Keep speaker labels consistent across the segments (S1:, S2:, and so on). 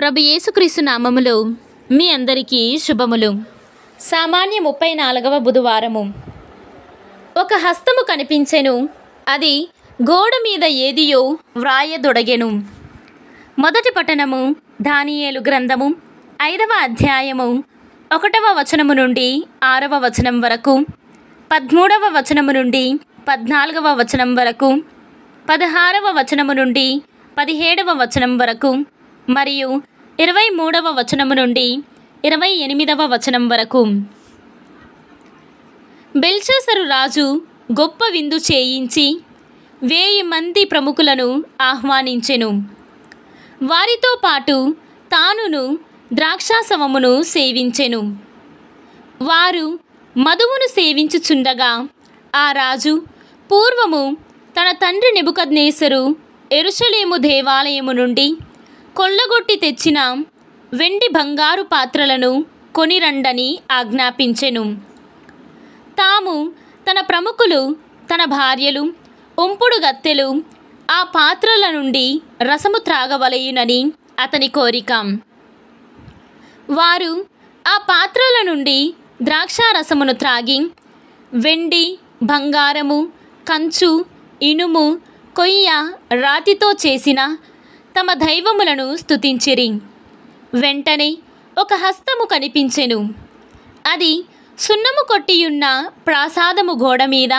S1: ప్రభు యేసుక్రీస్తు నామములు మీ అందరికీ శుభములు సామాన్య ముప్పై నాలుగవ బుధవారము ఒక హస్తము కనిపించెను అది గోడ మీద ఏదియో వ్రాయదొడగెను మొదటి పట్టణము దానియేలు గ్రంథము ఐదవ అధ్యాయము ఒకటవ వచనము నుండి ఆరవ వచనం వరకు పదమూడవ వచనము నుండి పద్నాలుగవ వచనం వరకు పదహారవ వచనము నుండి పదిహేడవ వచనం వరకు మరియు ఇరవై మూడవ వచనము నుండి ఇరవై ఎనిమిదవ వచనం వరకు బెల్చేసరు రాజు గొప్ప విందు చేయించి వేయి మంది ప్రముఖులను ఆహ్వానించెను వారితో పాటు తానును ద్రాక్షాసవమును సేవించెను వారు మధువును సేవించుచుండగా ఆ రాజు పూర్వము తన తండ్రి నిబుకద్నేసరు ఎరుసలేము దేవాలయము నుండి కొల్లగొట్టి తెచ్చిన వెండి బంగారు పాత్రలను కొనిరండని ఆజ్ఞాపించెను తాము తన ప్రముఖులు తన భార్యలు ఉంపుడు గత్తెలు ఆ పాత్రల నుండి రసము త్రాగవలయునని అతని కోరిక వారు ఆ పాత్రల నుండి ద్రాక్షారసమును త్రాగి వెండి బంగారము కంచు ఇనుము కొయ్య రాతితో చేసిన తమ దైవములను స్థుతించిరి వెంటనే ఒక హస్తము కనిపించెను అది సున్నము కొట్టియున్న ప్రాసాదము గోడ మీద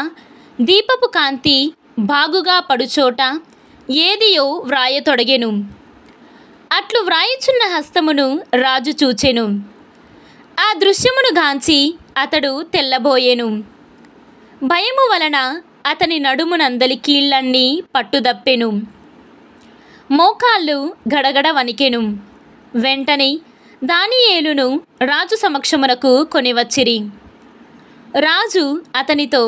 S1: దీపపు కాంతి బాగుగా పడుచోట ఏదియో వ్రాయతొడగెను అట్లు వ్రాయిచున్న హస్తమును రాజు చూచెను ఆ దృశ్యమును గాంచి అతడు తెల్లబోయెను భయము వలన అతని నడుమునందలి కీళ్లన్నీ పట్టుదప్పెను మోకాళ్ళు గడగడ వణికెను వెంటనే దానియేలును రాజు సమక్షమునకు కొనివచ్చిరి రాజు అతనితో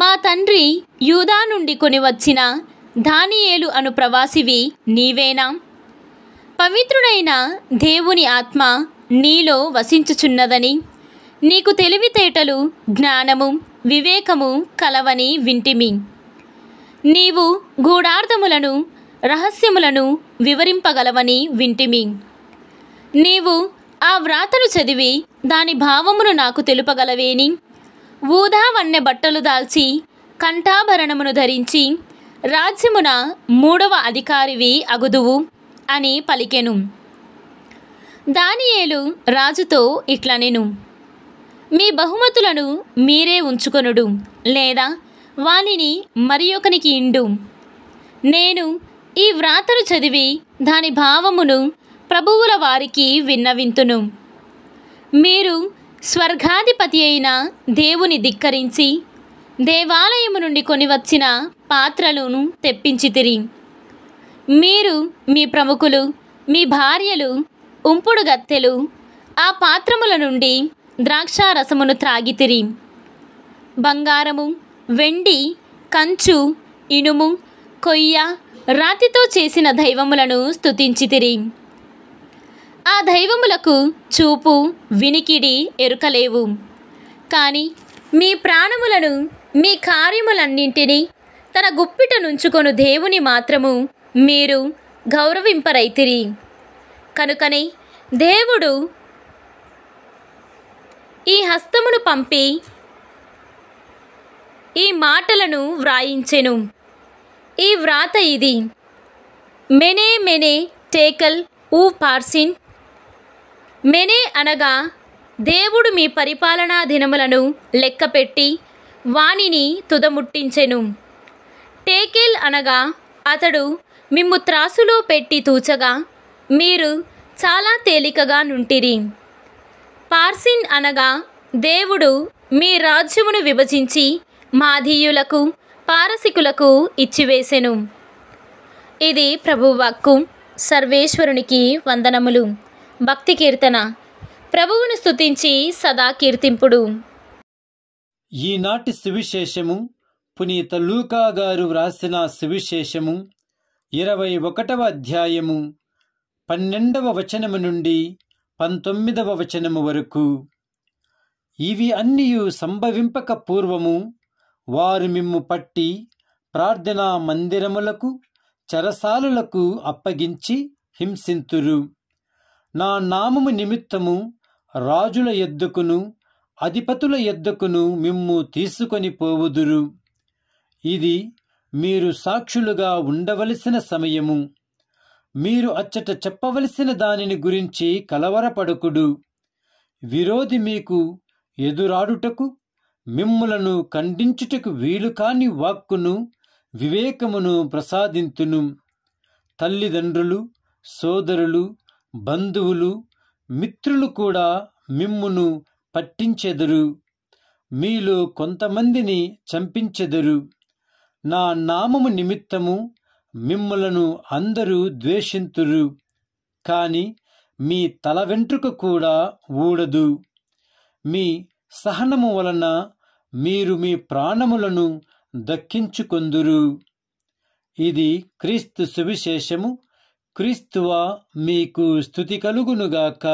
S1: మా తండ్రి యూదా నుండి కొనివచ్చిన దానియేలు అను ప్రవాసివి నీవేనా పవిత్రుడైన దేవుని ఆత్మ నీలో వసించుచున్నదని నీకు తెలివితేటలు జ్ఞానము వివేకము కలవని వింటిమి నీవు గూఢార్థములను రహస్యములను వివరింపగలవని వింటిమి నీవు ఆ వ్రాతను చదివి దాని భావమును నాకు తెలుపగలవేని ఊదావన్నె బట్టలు దాల్చి కంఠాభరణమును ధరించి రాజ్యమున మూడవ అధికారివి అగుదువు అని పలికెను దానియేలు రాజుతో ఇట్లనెను మీ బహుమతులను మీరే ఉంచుకొనుడు లేదా వానిని మరి ఒకనికి ఇండు నేను ఈ వ్రాతను చదివి దాని భావమును ప్రభువుల వారికి విన్నవింతును మీరు స్వర్గాధిపతి అయిన దేవుని ధిక్కరించి దేవాలయము నుండి కొనివచ్చిన పాత్రలను తెప్పించితిరి మీరు మీ ప్రముఖులు మీ భార్యలు ఉంపుడు గత్తెలు ఆ పాత్రముల నుండి ద్రాక్షారసమును త్రాగితిరి బంగారము వెండి కంచు ఇనుము కొయ్య రాతితో చేసిన దైవములను స్థుతించితిరి ఆ దైవములకు చూపు వినికిడి ఎరుకలేవు కానీ మీ ప్రాణములను మీ కార్యములన్నింటినీ తన గుప్పిట నుంచుకొను దేవుని మాత్రము మీరు గౌరవింపరైతిరి కనుకనే దేవుడు ఈ హస్తమును పంపి ఈ మాటలను వ్రాయించెను ఈ వ్రాత ఇది మెనే మెనే టేకల్ ఊ పార్సిన్ మెనే అనగా దేవుడు మీ పరిపాలనా దినములను లెక్కపెట్టి వాణిని తుదముట్టించెను టేకెల్ అనగా అతడు మిమ్ము త్రాసులో పెట్టి తూచగా మీరు చాలా తేలికగా నుంటిరి పార్సిన్ అనగా దేవుడు మీ రాజ్యమును విభజించి మాధీయులకు పారసికులకు ఇచ్చివేసెను ఇది ప్రభువాక్కు సర్వేశ్వరునికి వందనములు భక్తి కీర్తన ప్రభువును స్థుతించి సదా కీర్తింపుడు
S2: ఈనాటి సువిశేషము పునీత లూకా గారు వ్రాసిన సువిశేషము ఇరవై ఒకటవ అధ్యాయము పన్నెండవ వచనము నుండి పంతొమ్మిదవ వచనము వరకు ఇవి అన్నీ సంభవింపక పూర్వము వారు మిమ్ము పట్టి ప్రార్థనా మందిరములకు చరసాలులకు అప్పగించి హింసింతురు నా నామము నిమిత్తము రాజుల ఎద్దుకును అధిపతుల ఎద్దుకును మిమ్ము తీసుకొని పోవుదురు ఇది మీరు సాక్షులుగా ఉండవలసిన సమయము మీరు అచ్చట చెప్పవలసిన దానిని గురించి కలవరపడకుడు విరోధి మీకు ఎదురాడుటకు మిమ్మలను ఖండించుటకు వీలు కాని వాక్కును వివేకమును ప్రసాదింతును తల్లిదండ్రులు సోదరులు బంధువులు మిత్రులు కూడా మిమ్మును పట్టించెదరు మీలో కొంతమందిని చంపించెదరు నా నామము నిమిత్తము మిమ్ములను అందరూ ద్వేషింతురు కాని మీ తల వెంట్రుక కూడా ఊడదు మీ సహనము వలన మీరు మీ ప్రాణములను దక్కించుకొందురు ఇది క్రీస్తు సువిశేషము క్రీస్తువా మీకు స్థుతి కలుగునుగాక